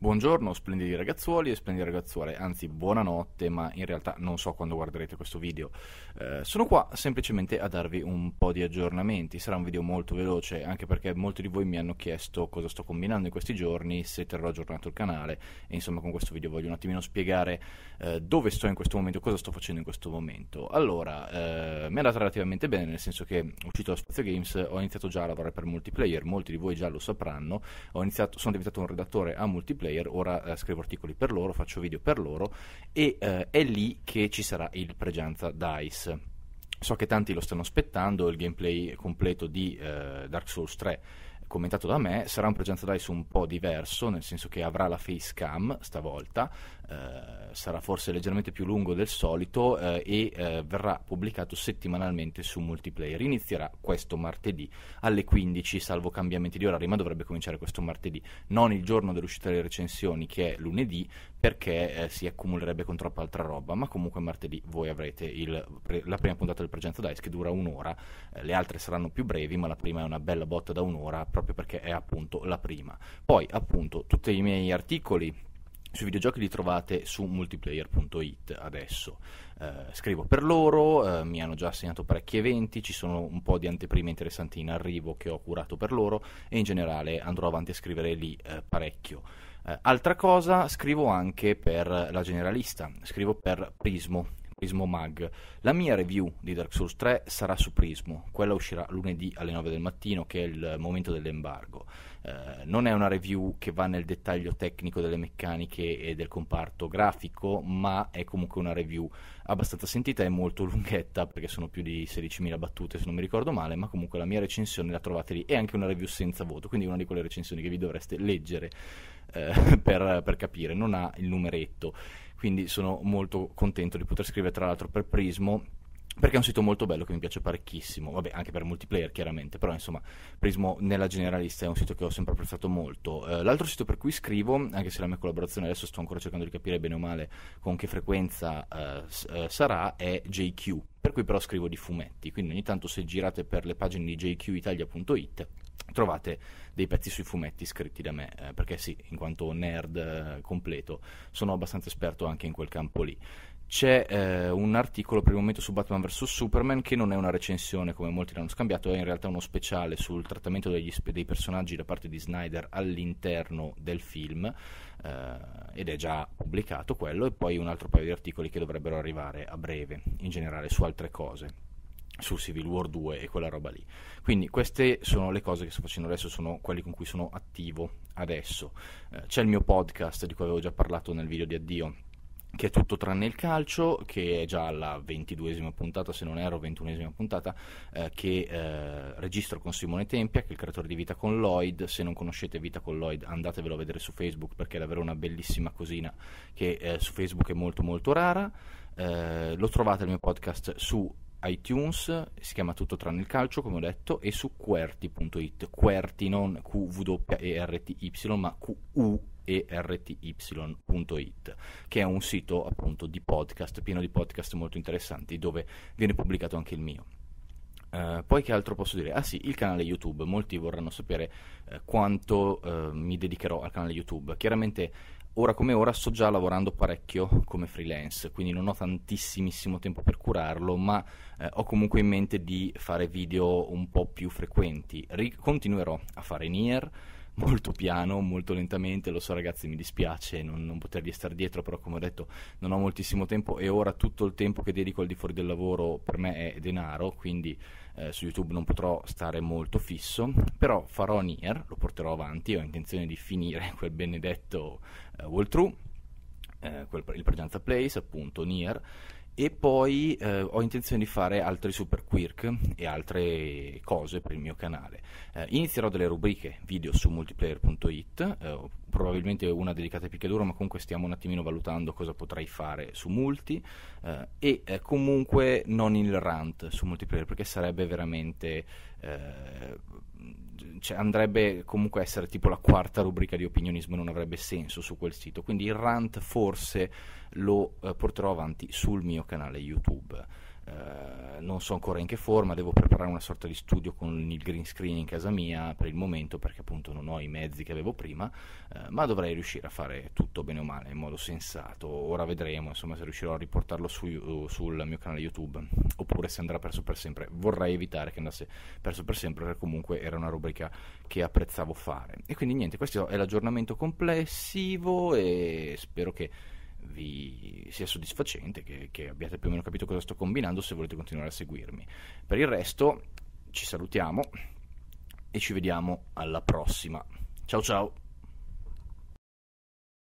Buongiorno splendidi ragazzuoli e splendide ragazzuole, anzi buonanotte, ma in realtà non so quando guarderete questo video. Eh, sono qua semplicemente a darvi un po' di aggiornamenti, sarà un video molto veloce, anche perché molti di voi mi hanno chiesto cosa sto combinando in questi giorni, se terrò aggiornato il canale, e insomma con questo video voglio un attimino spiegare eh, dove sto in questo momento, cosa sto facendo in questo momento. Allora, eh, mi è andata relativamente bene, nel senso che uscito da Spazio Games ho iniziato già a lavorare per multiplayer, molti di voi già lo sapranno, iniziato, sono diventato un redattore a multiplayer, player, ora eh, scrivo articoli per loro, faccio video per loro e eh, è lì che ci sarà il Pregianza Dice. So che tanti lo stanno aspettando, il gameplay completo di eh, Dark Souls 3 commentato da me, sarà un Project Dice un po' diverso, nel senso che avrà la face cam stavolta, eh, sarà forse leggermente più lungo del solito eh, e eh, verrà pubblicato settimanalmente su multiplayer. Inizierà questo martedì alle 15, salvo cambiamenti di orari, ma dovrebbe cominciare questo martedì, non il giorno dell'uscita delle recensioni che è lunedì, perché eh, si accumulerebbe con troppa altra roba, ma comunque martedì voi avrete il, la prima puntata del Progetto Dice che dura un'ora, eh, le altre saranno più brevi, ma la prima è una bella botta da un'ora proprio perché è appunto la prima. Poi appunto tutti i miei articoli sui videogiochi li trovate su multiplayer.it adesso. Eh, scrivo per loro, eh, mi hanno già assegnato parecchi eventi, ci sono un po' di anteprime interessanti in arrivo che ho curato per loro e in generale andrò avanti a scrivere lì eh, parecchio. Eh, altra cosa, scrivo anche per la generalista, scrivo per Prismo Prismo Mag. La mia review di Dark Souls 3 sarà su Prismo, quella uscirà lunedì alle 9 del mattino, che è il momento dell'embargo. Eh, non è una review che va nel dettaglio tecnico delle meccaniche e del comparto grafico, ma è comunque una review abbastanza sentita e molto lunghetta, perché sono più di 16.000 battute se non mi ricordo male, ma comunque la mia recensione la trovate lì, è anche una review senza voto, quindi una di quelle recensioni che vi dovreste leggere eh, per, per capire, non ha il numeretto quindi sono molto contento di poter scrivere tra l'altro per Prismo perché è un sito molto bello che mi piace parecchissimo, vabbè anche per multiplayer chiaramente, però insomma Prismo nella generalista è un sito che ho sempre apprezzato molto. Eh, l'altro sito per cui scrivo, anche se la mia collaborazione adesso sto ancora cercando di capire bene o male con che frequenza eh, s- eh, sarà, è JQ, per cui però scrivo di fumetti, quindi ogni tanto se girate per le pagine di jqitalia.it trovate dei pezzi sui fumetti scritti da me, eh, perché sì, in quanto nerd eh, completo sono abbastanza esperto anche in quel campo lì c'è eh, un articolo per il momento su Batman vs Superman che non è una recensione come molti l'hanno scambiato, è in realtà uno speciale sul trattamento degli, dei personaggi da parte di Snyder all'interno del film eh, ed è già pubblicato quello e poi un altro paio di articoli che dovrebbero arrivare a breve in generale su altre cose su Civil War 2 e quella roba lì. Quindi queste sono le cose che sto facendo adesso, sono quelli con cui sono attivo adesso. Eh, c'è il mio podcast di cui avevo già parlato nel video di addio che è tutto tranne il calcio, che è già la ventiduesima puntata, se non erro, ventunesima puntata, eh, che eh, registro con Simone Tempia, che è il creatore di Vita con Lloyd. Se non conoscete Vita con Lloyd andatevelo a vedere su Facebook perché è davvero una bellissima cosina che eh, su Facebook è molto molto rara. Eh, lo trovate il mio podcast su iTunes, si chiama tutto tranne il calcio, come ho detto, e su QWERTY.it, QWERTY non q w r t y ma q u e erty.it, che è un sito appunto di podcast, pieno di podcast molto interessanti, dove viene pubblicato anche il mio. Uh, poi che altro posso dire? Ah sì, il canale YouTube, molti vorranno sapere uh, quanto uh, mi dedicherò al canale YouTube. Chiaramente ora come ora sto già lavorando parecchio come freelance, quindi non ho tantissimo tempo per curarlo, ma ho comunque in mente di fare video un po' più frequenti. Ri- continuerò a fare Nier molto piano, molto lentamente, lo so ragazzi mi dispiace non, non potergli stare dietro, però come ho detto non ho moltissimo tempo e ora tutto il tempo che dedico al di fuori del lavoro per me è denaro, quindi eh, su YouTube non potrò stare molto fisso, però farò Nier, lo porterò avanti, ho intenzione di finire quel benedetto eh, Wall True, eh, quel, il Pregianza Place, appunto Nier e poi eh, ho intenzione di fare altri super quirk e altre cose per il mio canale. Eh, inizierò delle rubriche video su multiplayer.it eh, probabilmente una dedicata ai picchiaduro, ma comunque stiamo un attimino valutando cosa potrei fare su multi eh, e eh, comunque non il rant su multiplayer perché sarebbe veramente eh, cioè andrebbe comunque a essere tipo la quarta rubrica di opinionismo non avrebbe senso su quel sito quindi il rant forse lo eh, porterò avanti sul mio canale youtube eh, non so ancora in che forma, devo preparare una sorta di studio con il green screen in casa mia per il momento perché appunto non ho i mezzi che avevo prima, uh, ma dovrei riuscire a fare tutto bene o male in modo sensato. Ora vedremo insomma se riuscirò a riportarlo su, eh, sul mio canale YouTube oppure se andrà perso per sempre. Vorrei evitare che andasse perso per sempre perché comunque era una rubrica che apprezzavo fare. E quindi niente, questo è l'aggiornamento complessivo e spero che vi sia soddisfacente, che, che abbiate più o meno capito cosa sto combinando se volete continuare a seguirmi. Per il resto ci salutiamo e ci vediamo alla prossima. Ciao ciao!